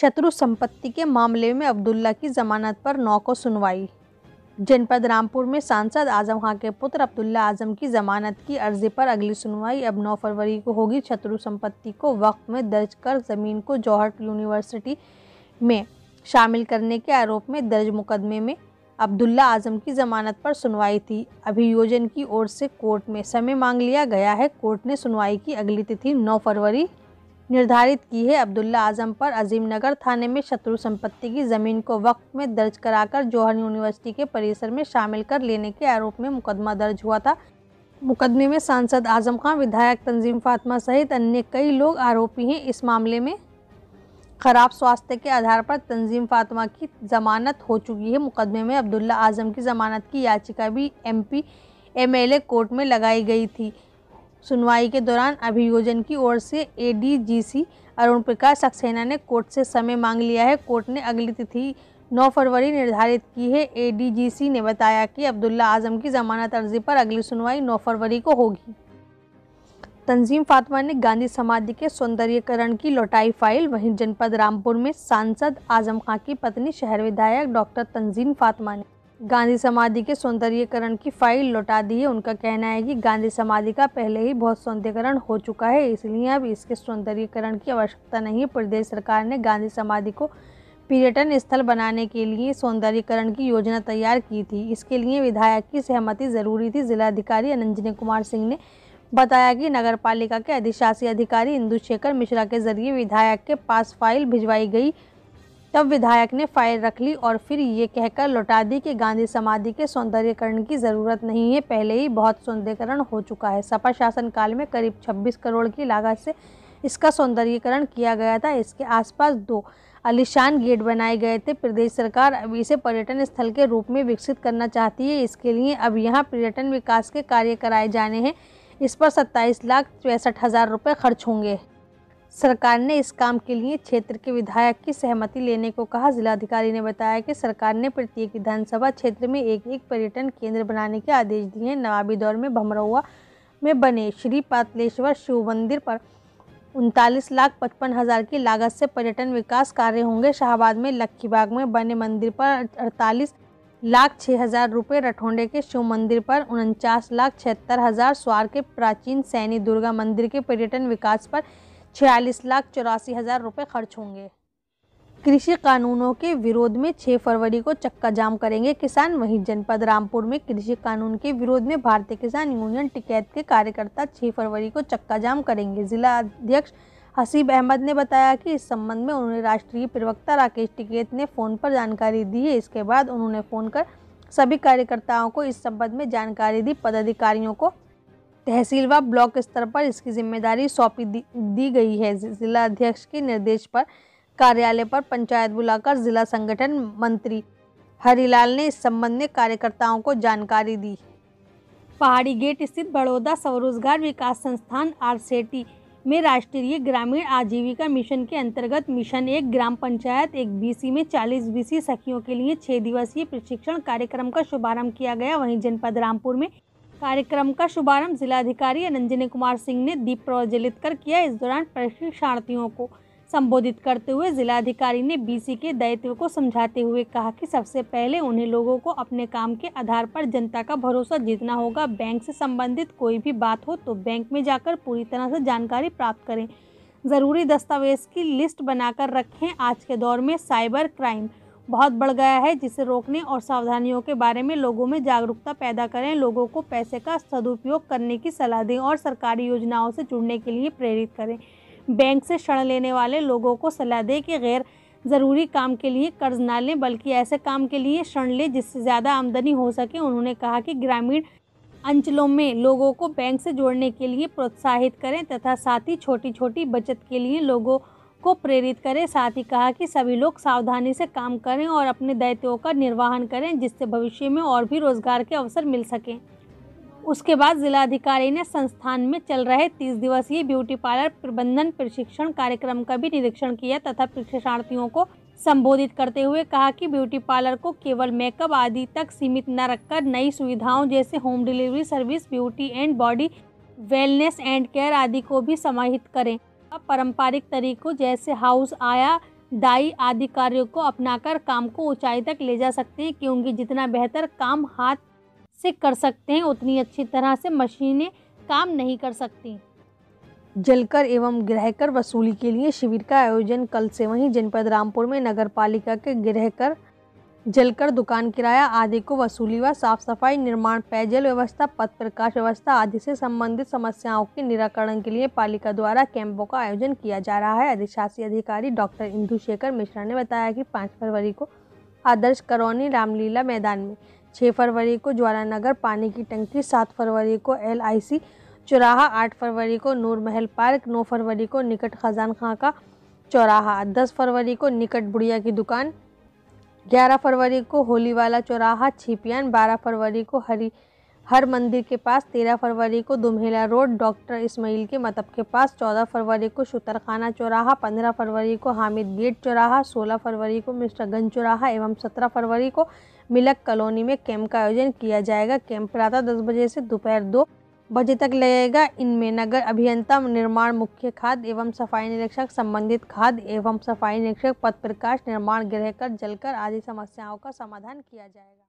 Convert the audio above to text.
शत्रु संपत्ति के मामले में अब्दुल्ला की जमानत पर नौ को सुनवाई जनपद रामपुर में सांसद आजम खां के पुत्र अब्दुल्ला आजम की जमानत की अर्जी पर अगली सुनवाई अब 9 फरवरी को होगी शत्रु संपत्ति को वक्त में दर्ज कर जमीन को जौहर यूनिवर्सिटी में शामिल करने के आरोप में दर्ज मुकदमे में अब्दुल्ला आजम की जमानत पर सुनवाई थी अभियोजन की ओर से कोर्ट में समय मांग लिया गया है कोर्ट ने सुनवाई की अगली तिथि 9 फरवरी निर्धारित की है अब्दुल्ला आजम पर अजीम नगर थाने में शत्रु संपत्ति की जमीन को वक्त में दर्ज कराकर जौहर यूनिवर्सिटी के परिसर में शामिल कर लेने के आरोप में मुकदमा दर्ज हुआ था मुकदमे में सांसद आजम खान विधायक तंजीम फातमा सहित अन्य कई लोग आरोपी हैं इस मामले में खराब स्वास्थ्य के आधार पर तंजीम फातमा की जमानत हो चुकी है मुकदमे में अब्दुल्ला आजम की जमानत की याचिका भी एमपी एमएलए कोर्ट में लगाई गई थी सुनवाई के दौरान अभियोजन की ओर से एडीजीसी अरुण प्रकाश सक्सेना ने कोर्ट से समय मांग लिया है कोर्ट ने अगली तिथि 9 फरवरी निर्धारित की है एडीजीसी ने बताया कि अब्दुल्ला आजम की जमानत अर्जी पर अगली सुनवाई 9 फरवरी को होगी तंजीम फातमा ने गांधी समाधि के सौंदर्यकरण की लौटाई फाइल वहीं जनपद रामपुर में सांसद आजम खां की पत्नी शहर विधायक डॉक्टर तंजीम फातमा ने गांधी समाधि के सौंदर्यकरण की फाइल लौटा दी है उनका कहना है कि गांधी समाधि का पहले ही बहुत सौंदर्यकरण हो चुका है इसलिए अब इसके सौंदर्यकरण की आवश्यकता नहीं है प्रदेश सरकार ने गांधी समाधि को पर्यटन स्थल बनाने के लिए सौंदर्यकरण की योजना तैयार की थी इसके लिए विधायक की सहमति जरूरी थी जिलाधिकारी अनंजनी कुमार सिंह ने बताया कि नगर पालिका के अधिशासी अधिकारी इंदुशेखर मिश्रा के जरिए विधायक के पास फाइल भिजवाई गई तब विधायक ने फाइल रख ली और फिर ये कहकर लौटा दी कि गांधी समाधि के सौंदर्यकरण की ज़रूरत नहीं है पहले ही बहुत सौंदर्यकरण हो चुका है सपा शासनकाल में करीब 26 करोड़ की लागत से इसका सौंदर्यकरण किया गया था इसके आसपास दो अलीशान गेट बनाए गए थे प्रदेश सरकार अब इसे पर्यटन स्थल के रूप में विकसित करना चाहती है इसके लिए अब यहाँ पर्यटन विकास के कार्य कराए जाने हैं इस पर सत्ताईस लाख तिरसठ हज़ार रुपये खर्च होंगे सरकार ने इस काम के लिए क्षेत्र के विधायक की सहमति लेने को कहा जिलाधिकारी ने बताया कि सरकार ने प्रत्येक विधानसभा क्षेत्र में एक एक पर्यटन केंद्र बनाने के आदेश दिए हैं नवाबी दौर में भमरौआ में बने श्री पातलेश्वर शिव मंदिर पर उनतालीस लाख पचपन हज़ार की लागत से पर्यटन विकास कार्य होंगे शाहबाद में लक्खीबाग में बने मंदिर पर अड़तालीस लाख छः हज़ार रुपये रठौंडे के शिव मंदिर पर उनचास लाख छिहत्तर हज़ार स्वार के प्राचीन सैनी दुर्गा मंदिर के पर्यटन विकास पर छियालीस लाख चौरासी हज़ार रुपये खर्च होंगे कृषि कानूनों के विरोध में 6 फरवरी को चक्का जाम करेंगे किसान वहीं जनपद रामपुर में कृषि कानून के विरोध में भारतीय किसान यूनियन टिकैत के कार्यकर्ता 6 फरवरी को चक्का जाम करेंगे जिला अध्यक्ष हसीब अहमद ने बताया कि इस संबंध में उन्होंने राष्ट्रीय प्रवक्ता राकेश टिकैत ने फ़ोन पर जानकारी दी है इसके बाद उन्होंने फ़ोन कर सभी कार्यकर्ताओं को इस संबंध में जानकारी दी पदाधिकारियों को व ब्लॉक स्तर पर इसकी जिम्मेदारी सौंपी दी, गई है जिला अध्यक्ष के निर्देश पर कार्यालय पर पंचायत बुलाकर जिला संगठन मंत्री हरिलाल ने इस संबंध में कार्यकर्ताओं को जानकारी दी पहाड़ी गेट स्थित बड़ौदा स्वरोजगार विकास संस्थान आर में राष्ट्रीय ग्रामीण आजीविका मिशन के अंतर्गत मिशन एक ग्राम पंचायत एक बीसी में 40 बीसी सखियों के लिए छह दिवसीय प्रशिक्षण कार्यक्रम का शुभारंभ किया गया वहीं जनपद रामपुर में कार्यक्रम का शुभारंभ जिलाधिकारी अनंजनी कुमार सिंह ने दीप प्रज्वलित कर किया इस दौरान प्रशिक्षार्थियों को संबोधित करते हुए जिलाधिकारी ने बीसी के दायित्व को समझाते हुए कहा कि सबसे पहले उन्हें लोगों को अपने काम के आधार पर जनता का भरोसा जीतना होगा बैंक से संबंधित कोई भी बात हो तो बैंक में जाकर पूरी तरह से जानकारी प्राप्त करें ज़रूरी दस्तावेज की लिस्ट बनाकर रखें आज के दौर में साइबर क्राइम बहुत बढ़ गया है जिसे रोकने और सावधानियों के बारे में लोगों में जागरूकता पैदा करें लोगों को पैसे का सदुपयोग करने की सलाह दें और सरकारी योजनाओं से जुड़ने के लिए प्रेरित करें बैंक से ऋण लेने वाले लोगों को सलाह दें कि गैर ज़रूरी काम के लिए कर्ज ना लें बल्कि ऐसे काम के लिए ऋण लें जिससे ज़्यादा आमदनी हो सके उन्होंने कहा कि ग्रामीण अंचलों में लोगों को बैंक से जोड़ने के लिए प्रोत्साहित करें तथा साथ ही छोटी छोटी बचत के लिए लोगों को प्रेरित करें साथ ही कहा कि सभी लोग सावधानी से काम करें और अपने दायित्वों का निर्वहन करें जिससे भविष्य में और भी रोजगार के अवसर मिल सकें उसके बाद जिलाधिकारी ने संस्थान में चल रहे तीस दिवसीय ब्यूटी पार्लर प्रबंधन प्रशिक्षण कार्यक्रम का भी निरीक्षण किया तथा प्रशिक्षणार्थियों को संबोधित करते हुए कहा कि ब्यूटी पार्लर को केवल मेकअप आदि तक सीमित न रखकर नई सुविधाओं जैसे home delivery service beauty and body wellness and care आदि को भी समाहित करें अब पारंपरिक तरीकों जैसे हाउस आया दाई आदि कार्यों को अपनाकर काम को ऊंचाई तक ले जा सकते हैं क्योंकि जितना बेहतर काम हाथ से कर सकते हैं उतनी अच्छी तरह से मशीनें काम नहीं कर सकती जलकर एवं गृहकर वसूली के लिए शिविर का आयोजन कल से वहीं जनपद रामपुर में नगर पालिका के गृहकर जलकर दुकान किराया आदि को वसूली व साफ सफाई निर्माण पेयजल व्यवस्था पथ प्रकाश व्यवस्था आदि से संबंधित समस्याओं के निराकरण के लिए पालिका द्वारा कैंपों का आयोजन किया जा रहा है अधिशासी अधिकारी डॉक्टर इंदु शेखर मिश्रा ने बताया कि पाँच फरवरी को आदर्श करौनी रामलीला मैदान में छः फरवरी को ज्वालानगर पानी की टंकी सात फरवरी को एल चौराहा आठ फरवरी को नूर महल पार्क नौ फरवरी को निकट खजान खां का चौराहा दस फरवरी को निकट बुढ़िया की दुकान 11 फरवरी को होली वाला चौराहा छिपियन 12 फरवरी को हरी हर मंदिर के पास 13 फरवरी को दुमहेला रोड डॉक्टर इस्माइल के मतब के पास 14 फरवरी को शुतरखाना चौराहा 15 फरवरी को हामिद गेट चौराहा 16 फरवरी को मिस्टरगंज चौराहा एवं 17 फरवरी को मिलक कॉलोनी में कैंप का आयोजन किया जाएगा कैंप प्रातः दस बजे से दोपहर दो बजे तक लगेगा इनमें नगर अभियंता निर्माण मुख्य खाद एवं सफाई निरीक्षक संबंधित खाद एवं सफाई निरीक्षक पद प्रकाश निर्माण गृह कर जलकर आदि समस्याओं का समाधान किया जाएगा